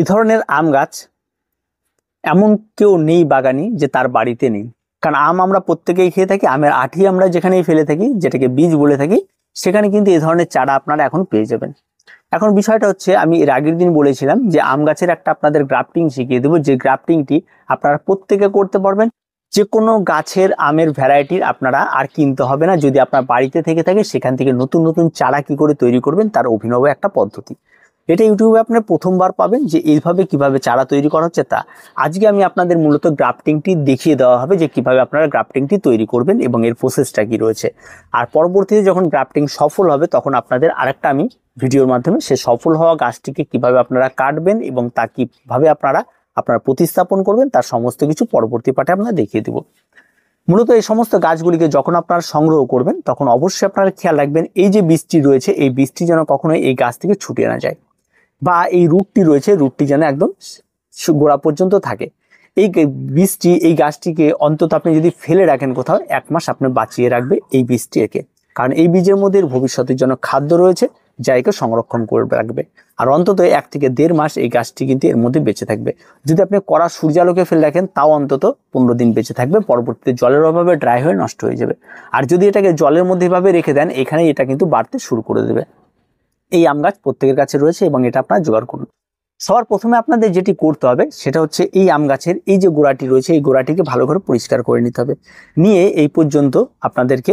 এ ধরনের আম গাছ এমন কেউ নেই বাগানি যে তার বাড়িতে নেই কারণ আম আমরা প্রত্যেকেই খেয়ে থাকি আমের আঠি আমরা যেখানেই ফেলে থাকি যেটাকে বীজ বলে থাকি সেখানে কিন্তু এ ধরনের চারা আপনারা এখন পেয়ে যাবেন এখন বিষয়টা হচ্ছে আমি এর আগের দিন বলেছিলাম যে আম গাছের একটা আপনাদের গ্রাফটিং শিখিয়ে দেবো যে গ্রাফটিংটি আপনারা প্রত্যেকে করতে পারবেন যে কোনো গাছের আমের ভ্যারাইটির আপনারা আর কিনতে হবে না যদি আপনার বাড়িতে থেকে থাকে সেখান থেকে নতুন নতুন চারা কি করে তৈরি করবেন তার অভিনব একটা পদ্ধতি এটা ইউটিউবে আপনার প্রথমবার পাবেন যে এইভাবে কিভাবে চারা তৈরি করা হচ্ছে তা আজকে আমি আপনাদের মূলত গ্রাফটিংটি দেখিয়ে দেওয়া হবে যে কিভাবে আপনারা গ্রাফটিংটি তৈরি করবেন এবং এর প্রসেসটা কি রয়েছে আর পরবর্তীতে যখন গ্রাফটিং সফল হবে তখন আপনাদের আরেকটা আমি ভিডিওর মাধ্যমে সে সফল হওয়া গাছটিকে কিভাবে আপনারা কাটবেন এবং তা কীভাবে আপনারা আপনারা প্রতিস্থাপন করবেন তার সমস্ত কিছু পরবর্তী পাঠে আমরা দেখিয়ে দেব মূলত এই সমস্ত গাছগুলিকে যখন আপনারা সংগ্রহ করবেন তখন অবশ্যই আপনারা খেয়াল রাখবেন এই যে বীজটি রয়েছে এই বীজটি যেন কখনোই এই গাছ থেকে ছুটিয়ে না যায় বা এই রুটটি রয়েছে রুটটি যেন একদম গোড়া পর্যন্ত থাকে এই বীজটি এই গাছটিকে অন্তত আপনি যদি ফেলে রাখেন কোথাও এক মাস আপনি বাঁচিয়ে রাখবে এই বীজটি একে কারণ এই বীজের মধ্যে ভবিষ্যতের জন্য খাদ্য রয়েছে যা একে সংরক্ষণ করে রাখবে আর অন্তত এক থেকে দেড় মাস এই গাছটি কিন্তু এর মধ্যে বেঁচে থাকবে যদি আপনি কড়া সূর্যালোকে ফেলে রাখেন তাও অন্তত পনেরো দিন বেঁচে থাকবে পরবর্তীতে জলের অভাবে ড্রাই হয়ে নষ্ট হয়ে যাবে আর যদি এটাকে জলের মধ্যে এভাবে রেখে দেন এখানে এটা কিন্তু বাড়তে শুরু করে দেবে এই আম গাছ প্রত্যেকের কাছে রয়েছে এবং এটা আপনারা জোগাড় করুন সবার প্রথমে আপনাদের যেটি করতে হবে সেটা হচ্ছে এই আম গাছের এই যে গোড়াটি রয়েছে এই গোড়াটিকে ভালো করে পরিষ্কার করে নিতে হবে নিয়ে এই পর্যন্ত আপনাদেরকে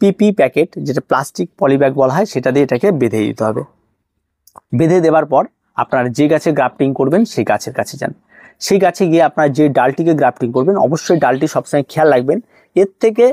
পিপি প্যাকেট যেটা প্লাস্টিক পলিব্যাগ বলা হয় সেটা দিয়ে এটাকে বেঁধে দিতে হবে বেঁধে দেওয়ার পর আপনারা যে গাছে গ্রাফটিং করবেন সেই গাছের কাছে যান সেই গাছে গিয়ে আপনারা যে ডালটিকে গ্রাফটিং করবেন অবশ্যই ডালটি সবসময় খেয়াল রাখবেন এর থেকে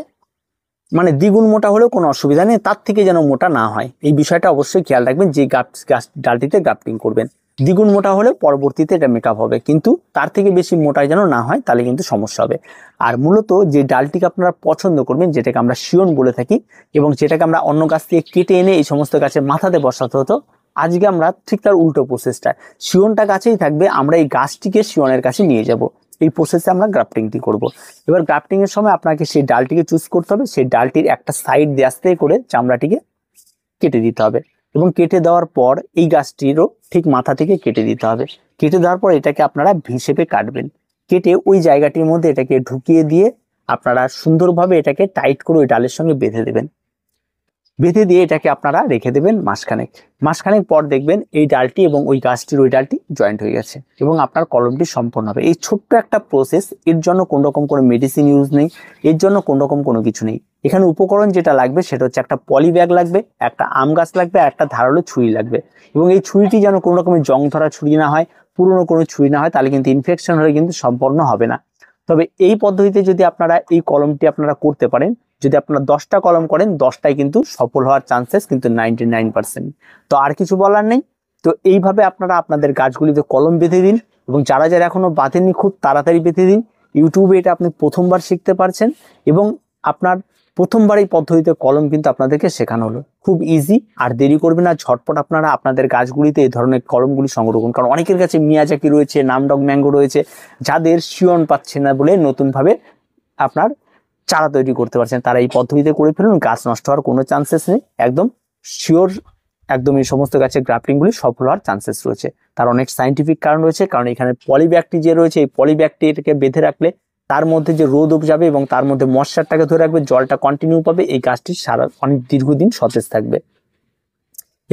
মানে দ্বিগুণ মোটা হলেও কোনো অসুবিধা নেই তার থেকে যেন মোটা না হয় এই বিষয়টা অবশ্যই খেয়াল রাখবেন যে গাছ গাছ ডালটিতে গ্রাফটিং করবেন দ্বিগুণ মোটা হলে পরবর্তীতে এটা মেকআপ হবে কিন্তু তার থেকে বেশি মোটা যেন না হয় তাহলে কিন্তু সমস্যা হবে আর মূলত যে ডালটিকে আপনারা পছন্দ করবেন যেটাকে আমরা শিওন বলে থাকি এবং যেটাকে আমরা অন্য গাছ থেকে কেটে এনে এই সমস্ত গাছের মাথাতে বসাতে হতো আজকে আমরা ঠিক তার উল্টো প্রসেসটা শিওনটা গাছেই থাকবে আমরা এই গাছটিকে শিওনের কাছে নিয়ে যাব এই প্রসেসে আমরা গ্রাফটিংটি করব। এবার গ্রাফটিংয়ের সময় আপনাকে সেই ডালটিকে চুজ করতে হবে সেই ডালটির একটা সাইড দিয়ে আস্তে করে চামড়াটিকে কেটে দিতে হবে এবং কেটে দেওয়ার পর এই গাছটিরও ঠিক মাথা থেকে কেটে দিতে হবে কেটে দেওয়ার পর এটাকে আপনারা ভিসেপে কাটবেন কেটে ওই জায়গাটির মধ্যে এটাকে ঢুকিয়ে দিয়ে আপনারা সুন্দরভাবে এটাকে টাইট করে ওই ডালের সঙ্গে বেঁধে দেবেন বেঁধে দিয়ে এটাকে আপনারা রেখে দেবেন মাসখানেক মাসখানেক পর দেখবেন এই ডালটি এবং ওই গাছটির ওই ডালটি জয়েন্ট হয়ে গেছে এবং আপনার কলমটি সম্পূর্ণ হবে এই ছোট্ট একটা প্রসেস এর জন্য কোনোরকম রকম কোনো মেডিসিন ইউজ নেই এর জন্য কোনোরকম রকম কোনো কিছু নেই এখানে উপকরণ যেটা লাগবে সেটা হচ্ছে একটা পলি ব্যাগ লাগবে একটা আম গাছ লাগবে একটা ধারালো ছুরি লাগবে এবং এই ছুরিটি যেন কোনো রকমের জং ধরা ছুরি না হয় পুরনো কোনো ছুরি না হয় তাহলে কিন্তু ইনফেকশন হলে কিন্তু সম্পন্ন হবে না তবে এই পদ্ধতিতে যদি আপনারা এই কলমটি আপনারা করতে পারেন যদি আপনারা দশটা কলম করেন দশটায় কিন্তু সফল হওয়ার চান্সেস কিন্তু নাইনটি তো আর কিছু বলার নেই তো এইভাবে আপনারা আপনাদের গাছগুলিতে কলম বেঁধে দিন এবং যারা যারা এখনও বাঁধেননি খুব তাড়াতাড়ি বেঁধে দিন ইউটিউবে এটা আপনি প্রথমবার শিখতে পারছেন এবং আপনার প্রথমবার এই পদ্ধতিতে কলম কিন্তু আপনাদেরকে শেখানো হলো খুব ইজি আর দেরি করবে না ঝটপট আপনারা আপনাদের গাছগুলিতে এই ধরনের কলমগুলি সংগ্রহ করুন কারণ অনেকের কাছে মিয়াজাকি রয়েছে নামডগ ম্যাঙ্গো রয়েছে যাদের শিওন পাচ্ছে না বলে নতুনভাবে আপনার চারা তৈরি করতে পারছেন তারা এই পদ্ধতিতে করে ফেলুন গাছ নষ্ট হওয়ার কোনো চান্সেস নেই একদম শিওর একদম এই সমস্ত গাছের গ্রাফটিংগুলি সফল হওয়ার চান্সেস রয়েছে তার অনেক সাইন্টিফিক কারণ রয়েছে কারণ এখানে পলিব্যাকটি যে রয়েছে এই এটাকে বেঁধে রাখলে তার মধ্যে যে রোদ যাবে এবং তার মধ্যে মশারটাকে ধরে রাখবে জলটা কন্টিনিউ পাবে এই গাছটি সারা অনেক দীর্ঘদিন সতেজ থাকবে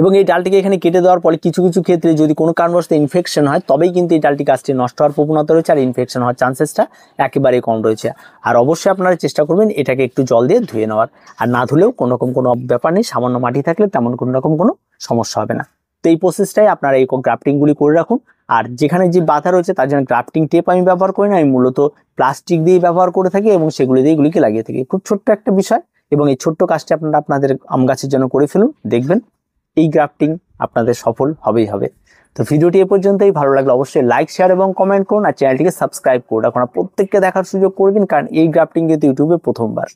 এবং এই ডালটিকে এখানে কেটে দেওয়ার পরে কিছু কিছু ক্ষেত্রে যদি কোনো কারণবশত ইনফেকশন হয় তবেই কিন্তু এই ডালটি গাছটি নষ্ট হওয়ার প্রবণতা রয়েছে আর ইনফেকশন হওয়ার চান্সেসটা একেবারেই কম রয়েছে আর অবশ্যই আপনারা চেষ্টা করবেন এটাকে একটু জল দিয়ে ধুয়ে নেওয়ার আর না ধুলেও কোনোরকম কোনো ব্যাপার নেই সামান্য মাটি থাকলে তেমন কোনো রকম কোনো সমস্যা হবে না তো এই প্রসেসটাই আপনারা এই গ্রাফটিংগুলি করে রাখুন আর যেখানে যে বাধা রয়েছে তার জন্য গ্রাফটিং টেপ আমি ব্যবহার করি না আমি মূলত প্লাস্টিক দিয়ে ব্যবহার করে থাকি এবং সেগুলি দিয়ে এগুলিকে লাগিয়ে থাকি খুব ছোট্ট একটা বিষয় এবং এই ছোট্ট কাজটি আপনারা আপনাদের আম গাছের জন্য করে ফেলুন দেখবেন এই গ্রাফটিং আপনাদের সফল হবেই হবে তো ভিডিওটি এ পর্যন্তই ভালো লাগলে অবশ্যই লাইক শেয়ার এবং কমেন্ট করুন আর চ্যানেলটিকে সাবস্ক্রাইব করুন আপনারা প্রত্যেককে দেখার সুযোগ করবেন কারণ এই গ্রাফটিং কিন্তু ইউটিউবে প্রথমবার